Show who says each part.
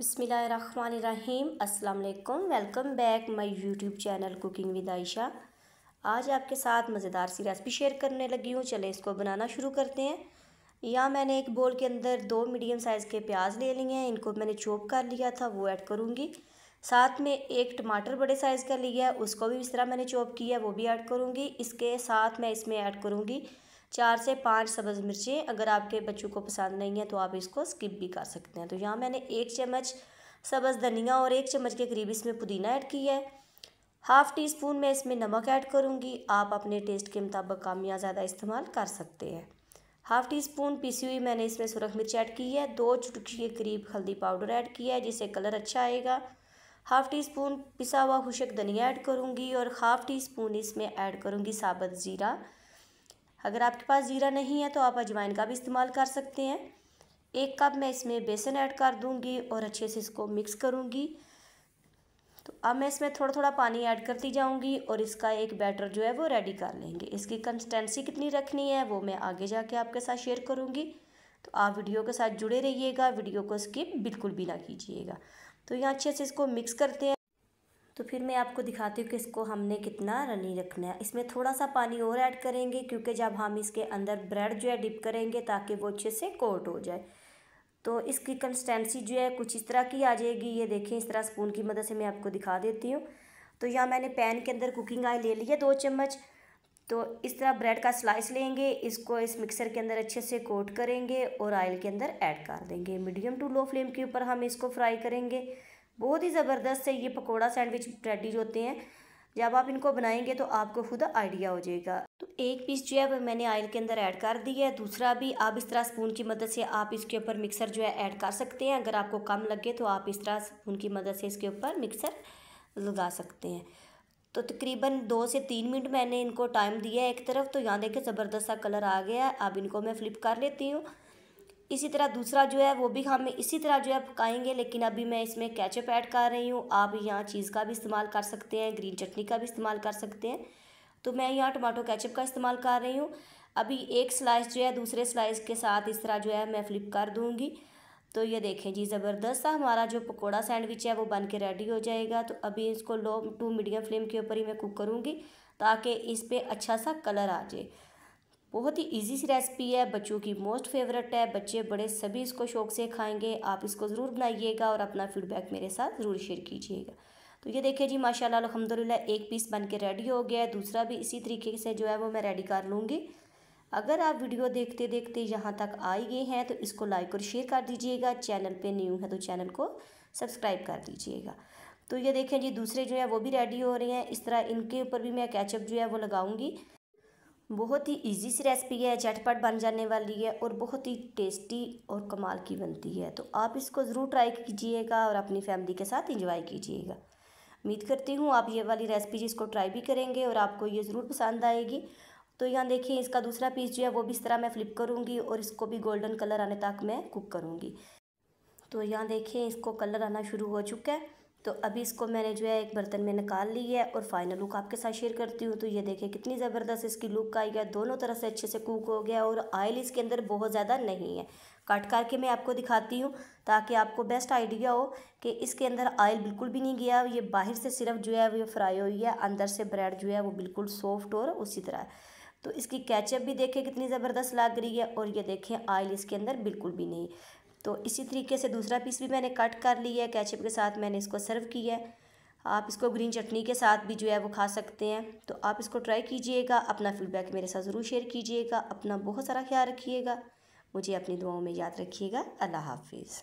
Speaker 1: बिसमीम् अल्लाम welcome back my YouTube channel cooking with Ayesha आज आपके साथ मज़ेदार सी रेसिपी शेयर करने लगी हूँ चले इसको बनाना शुरू करते हैं या मैंने एक बोल के अंदर दो मीडियम साइज़ के प्याज ले लिए हैं इनको मैंने चॉप कर लिया था वो ऐड करूँगी साथ में एक टमाटर बड़े साइज़ का लिया है उसको भी इस तरह मैंने चॉप किया है वो भी ऐड करूँगी इसके साथ मैं इसमें ऐड करूँगी चार से पाँच सब्ज़ मिर्चें अगर आपके बच्चों को पसंद नहीं है तो आप इसको स्किप भी कर सकते हैं तो यहाँ मैंने एक चम्मच सब्ज़ धनिया और एक चम्मच के करीब इसमें पुदीना ऐड किया है हाफ़ टी स्पून मैं इसमें नमक ऐड करूँगी आप अपने टेस्ट के मुताबिक कम या ज़्यादा इस्तेमाल कर सकते हैं हाफ़ टी स्पून पीसी हुई मैंने इसमें सुरख मिर्च ऐड की है दो चुटकी के करीब हल्दी पाउडर ऐड किया है जिससे कलर अच्छा आएगा हाफ़ टी स्पून पिसा हुआ खुशक धनिया ऐड करूँगी और हाफ़ टी स्पून इसमें ऐड करूँगी साबत ज़ीरा अगर आपके पास ज़ीरा नहीं है तो आप अजवाइन का भी इस्तेमाल कर सकते हैं एक कप मैं इसमें बेसन ऐड कर दूंगी और अच्छे से इसको मिक्स करूंगी तो अब मैं इसमें थोड़ा थोड़ा पानी ऐड करती जाऊंगी और इसका एक बैटर जो है वो रेडी कर लेंगे इसकी कंसिस्टेंसी कितनी रखनी है वो मैं आगे जाके आपके साथ शेयर करूंगी तो आप वीडियो के साथ जुड़े रहिएगा वीडियो को स्किप बिल्कुल भी ना कीजिएगा तो यहाँ अच्छे से इसको मिक्स करते हैं तो फिर मैं आपको दिखाती हूँ कि इसको हमने कितना रनी रखना है इसमें थोड़ा सा पानी और ऐड करेंगे क्योंकि जब हम इसके अंदर ब्रेड जो है डिप करेंगे ताकि वो अच्छे से कोट हो जाए तो इसकी कंसिस्टेंसी जो है कुछ इस तरह की आ जाएगी ये देखें इस तरह स्पून की मदद से मैं आपको दिखा देती हूँ तो यहाँ मैंने पैन के अंदर कुकिंग ऑयल ले लिया दो चम्मच तो इस तरह ब्रेड का स्लाइस लेंगे इसको इस मिक्सर के अंदर अच्छे से कोट करेंगे और ऑयल के अंदर ऐड कर देंगे मीडियम टू लो फ्लेम के ऊपर हम इसको फ्राई करेंगे बहुत ही ज़बरदस्त है ये पकौड़ा सैंडविच ब्रेडिज होते हैं जब आप इनको बनाएंगे तो आपको खुद आइडिया हो जाएगा तो एक पीस जो है वो मैंने ऑयल के अंदर ऐड कर दिया है दूसरा भी आप इस तरह स्पून की मदद से आप इसके ऊपर मिक्सर जो है ऐड कर सकते हैं अगर आपको कम लगे तो आप इस तरह स्पून की मदद से इसके ऊपर मिक्सर लगा सकते हैं तो तकरीबन दो से तीन मिनट मैंने इनको टाइम दिया है एक तरफ तो यहाँ देखें ज़बरदस्त सा कलर आ गया है अब इनको मैं फ्लिप कर लेती हूँ इसी तरह दूसरा जो है वो भी हम इसी तरह जो है पकाएंगे लेकिन अभी मैं इसमें कैचअप ऐड कर रही हूँ आप यहाँ चीज़ का भी इस्तेमाल कर सकते हैं ग्रीन चटनी का भी इस्तेमाल कर सकते हैं तो मैं यहाँ टमाटो कैचअप का इस्तेमाल कर रही हूँ अभी एक स्लाइस जो है दूसरे स्लाइस के साथ इस तरह जो है मैं फ्लिप कर दूँगी तो ये देखें जी ज़बरदस्त सा हमारा जो पकौड़ा सैंडविच है वो बन के रेडी हो जाएगा तो अभी इसको लो टू मीडियम फ्लेम के ऊपर ही मैं कुक करूँगी ताकि इस पर अच्छा सा कलर आ जाए बहुत ही इजी सी रेसिपी है बच्चों की मोस्ट फेवरेट है बच्चे बड़े सभी इसको शौक से खाएंगे आप इसको ज़रूर बनाइएगा और अपना फीडबैक मेरे साथ ज़रूर शेयर कीजिएगा तो ये देखिए जी माशाल्लाह अलहमदिल्ला एक पीस बन के रेडी हो गया है दूसरा भी इसी तरीके से जो है वो मैं रेडी कर लूँगी अगर आप वीडियो देखते देखते यहाँ तक आए गए हैं तो इसको लाइक और शेयर कर दीजिएगा चैनल पर न्यू है तो चैनल को सब्सक्राइब कर दीजिएगा तो ये देखें जी दूसरे जो है वो भी रेडी हो रहे हैं इस तरह इनके ऊपर भी मैं कैचअप जो है वो लगाऊंगी बहुत ही इजी सी रेसिपी है झटपट बन जाने वाली है और बहुत ही टेस्टी और कमाल की बनती है तो आप इसको ज़रूर ट्राई कीजिएगा और अपनी फैमिली के साथ इंजॉय कीजिएगा उम्मीद करती हूँ आप ये वाली रेसिपी जिसको ट्राई भी करेंगे और आपको ये ज़रूर पसंद आएगी तो यहाँ देखिए इसका दूसरा पीस जो है वो भी इस तरह मैं फ़्लिप करूँगी और इसको भी गोल्डन कलर आने तक मैं कुक करूँगी तो यहाँ देखिए इसको कलर आना शुरू हो चुका है तो अभी इसको मैंने जो है एक बर्तन में निकाल ली है और फाइनल लुक आपके साथ शेयर करती हूँ तो ये देखें कितनी ज़बरदस्त इसकी लुक आई है दोनों तरह से अच्छे से कुक हो गया और ऑयल इसके अंदर बहुत ज़्यादा नहीं है काट काट के मैं आपको दिखाती हूँ ताकि आपको बेस्ट आइडिया हो कि इसके अंदर ऑयल बिल्कुल भी नहीं गया ये बाहर से सिर्फ जो है वो फ्राई हुई है अंदर से ब्रेड जो है वो बिल्कुल सॉफ्ट और उसी तरह तो इसकी कैचअप भी देखें कितनी ज़बरदस्त लग रही है और ये देखें ऑयल इसके अंदर बिल्कुल भी नहीं तो इसी तरीके से दूसरा पीस भी मैंने कट कर लिया है कैचअप के साथ मैंने इसको सर्व किया है आप इसको ग्रीन चटनी के साथ भी जो है वो खा सकते हैं तो आप इसको ट्राई कीजिएगा अपना फीडबैक मेरे साथ ज़रूर शेयर कीजिएगा अपना बहुत सारा ख्याल रखिएगा मुझे अपनी दुआओं में याद रखिएगा अल्लाह हाफिज़